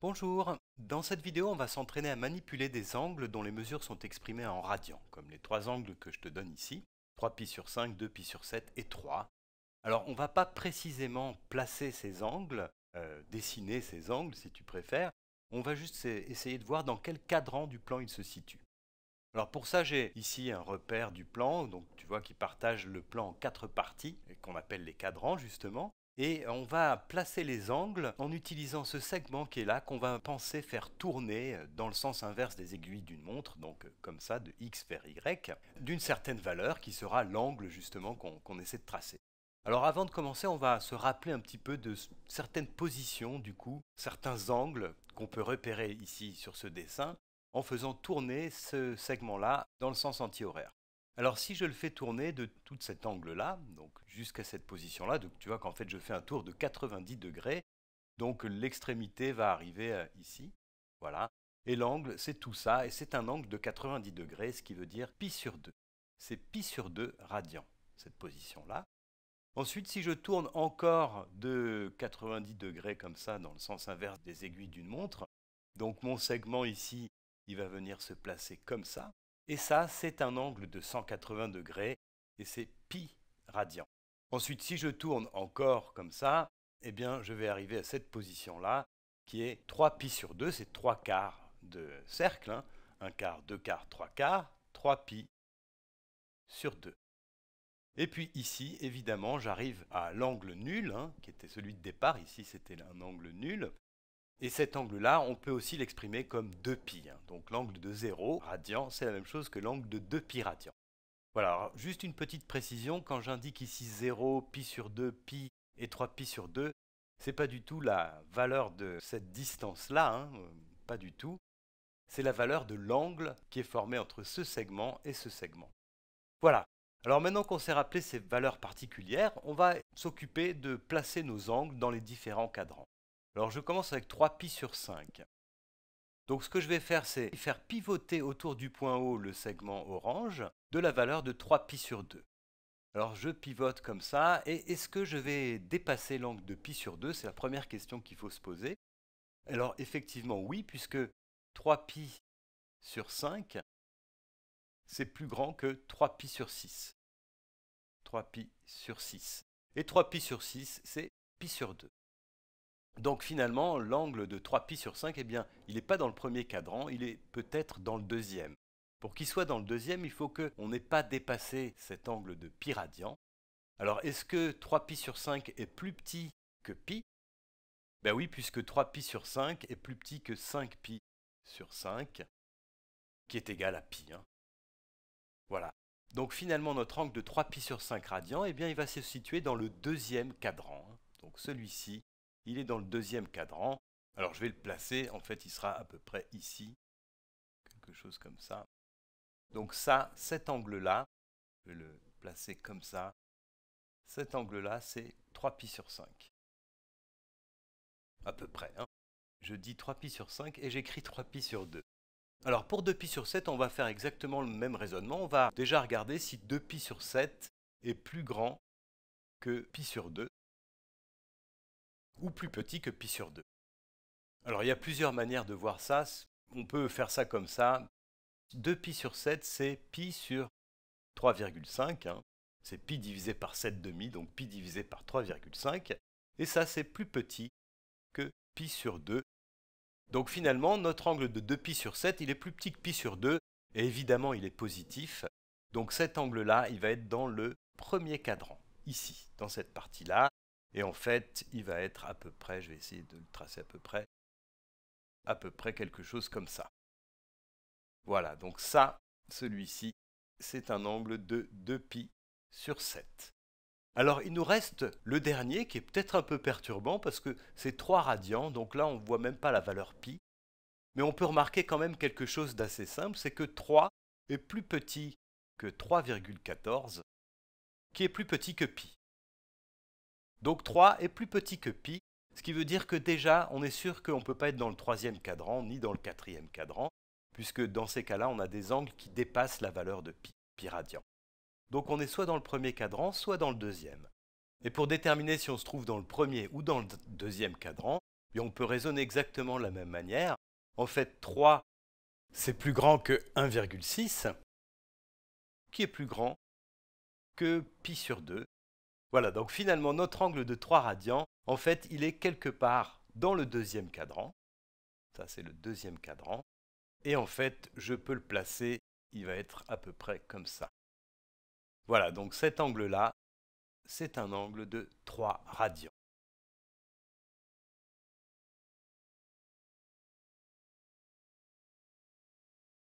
Bonjour, dans cette vidéo on va s'entraîner à manipuler des angles dont les mesures sont exprimées en radians, comme les trois angles que je te donne ici, 3π sur 5, 2π sur 7 et 3. Alors on ne va pas précisément placer ces angles, euh, dessiner ces angles si tu préfères, on va juste essayer de voir dans quel cadran du plan il se situe. Alors pour ça j'ai ici un repère du plan, donc tu vois qu'il partage le plan en quatre parties, et qu'on appelle les cadrans justement et on va placer les angles en utilisant ce segment qui est là qu'on va penser faire tourner euh, dans le sens inverse des aiguilles d'une montre, donc euh, comme ça de x vers y, d'une certaine valeur qui sera l'angle justement qu'on essaie de tracer. Alors avant de commencer, on va se rappeler un petit peu de certaines positions du coup, certains angles qu'on peut repérer ici sur ce dessin en faisant tourner ce segment-là dans le sens antihoraire. Alors si je le fais tourner de tout cet angle-là, donc jusqu'à cette position-là, donc tu vois qu'en fait je fais un tour de 90 degrés, donc l'extrémité va arriver euh, ici, voilà. Et l'angle, c'est tout ça, et c'est un angle de 90 degrés, ce qui veut dire pi sur 2. C'est pi sur 2 radian, cette position-là. Ensuite, si je tourne encore de 90 degrés comme ça, dans le sens inverse des aiguilles d'une montre, donc mon segment ici, il va venir se placer comme ça, et ça, c'est un angle de 180 degrés, et c'est pi radian. Ensuite, si je tourne encore comme ça, eh bien, je vais arriver à cette position-là, qui est 3 pi sur 2, c'est 3 quarts de cercle, 1 hein. quart, 2 quarts, 3 quarts, 3 pi sur 2. Et puis ici, évidemment, j'arrive à l'angle nul, hein, qui était celui de départ, ici c'était un angle nul, et cet angle-là, on peut aussi l'exprimer comme 2π. Hein. Donc l'angle de 0 radian, c'est la même chose que l'angle de 2π radian. Voilà, juste une petite précision, quand j'indique ici 0, π sur 2, π et 3π sur 2, c'est pas du tout la valeur de cette distance-là, hein, euh, pas du tout. C'est la valeur de l'angle qui est formé entre ce segment et ce segment. Voilà. Alors maintenant qu'on s'est rappelé ces valeurs particulières, on va s'occuper de placer nos angles dans les différents cadrans. Alors je commence avec 3 pi sur 5. Donc ce que je vais faire, c'est faire pivoter autour du point haut le segment orange de la valeur de 3 pi sur 2. Alors je pivote comme ça, et est-ce que je vais dépasser l'angle de pi sur 2 C'est la première question qu'il faut se poser. Alors effectivement oui, puisque 3 pi sur 5, c'est plus grand que 3 pi sur 6. 3 pi sur 6. Et 3 pi sur 6, c'est pi sur 2. Donc finalement, l'angle de 3π sur 5, eh bien, il n'est pas dans le premier cadran, il est peut-être dans le deuxième. Pour qu'il soit dans le deuxième, il faut qu'on n'ait pas dépassé cet angle de pi radian. Alors est-ce que 3π sur 5 est plus petit que pi Ben oui, puisque 3π sur 5 est plus petit que 5π sur 5, qui est égal à pi. Hein. Voilà. Donc finalement, notre angle de 3π sur 5 radian, eh bien, il va se situer dans le deuxième cadran. Hein. Donc celui-ci il est dans le deuxième cadran. Alors je vais le placer, en fait il sera à peu près ici, quelque chose comme ça. Donc ça, cet angle-là, je vais le placer comme ça, cet angle-là c'est 3π sur 5. À peu près. Hein. Je dis 3π sur 5 et j'écris 3π sur 2. Alors pour 2π sur 7, on va faire exactement le même raisonnement. On va déjà regarder si 2π sur 7 est plus grand que π sur 2 ou plus petit que pi sur 2. Alors il y a plusieurs manières de voir ça, on peut faire ça comme ça. 2pi sur 7, c'est pi sur 3,5, hein. c'est pi divisé par 7 demi, donc pi divisé par 3,5, et ça c'est plus petit que pi sur 2. Donc finalement, notre angle de 2pi sur 7, il est plus petit que pi sur 2, et évidemment il est positif, donc cet angle-là, il va être dans le premier cadran, ici, dans cette partie-là, et en fait, il va être à peu près, je vais essayer de le tracer à peu près, à peu près quelque chose comme ça. Voilà, donc ça, celui-ci, c'est un angle de 2π sur 7. Alors il nous reste le dernier qui est peut-être un peu perturbant parce que c'est 3 radians, donc là on ne voit même pas la valeur pi. Mais on peut remarquer quand même quelque chose d'assez simple, c'est que 3 est plus petit que 3,14, qui est plus petit que pi. Donc 3 est plus petit que pi, ce qui veut dire que déjà, on est sûr qu'on ne peut pas être dans le troisième cadran ni dans le quatrième cadran, puisque dans ces cas-là, on a des angles qui dépassent la valeur de pi, π radian. Donc on est soit dans le premier cadran, soit dans le deuxième. Et pour déterminer si on se trouve dans le premier ou dans le deuxième cadran, eh on peut raisonner exactement de la même manière. En fait, 3, c'est plus grand que 1,6, qui est plus grand que pi sur 2, voilà, donc finalement notre angle de 3 radians, en fait, il est quelque part dans le deuxième cadran. Ça, c'est le deuxième cadran. Et en fait, je peux le placer, il va être à peu près comme ça. Voilà, donc cet angle-là, c'est un angle de 3 radians.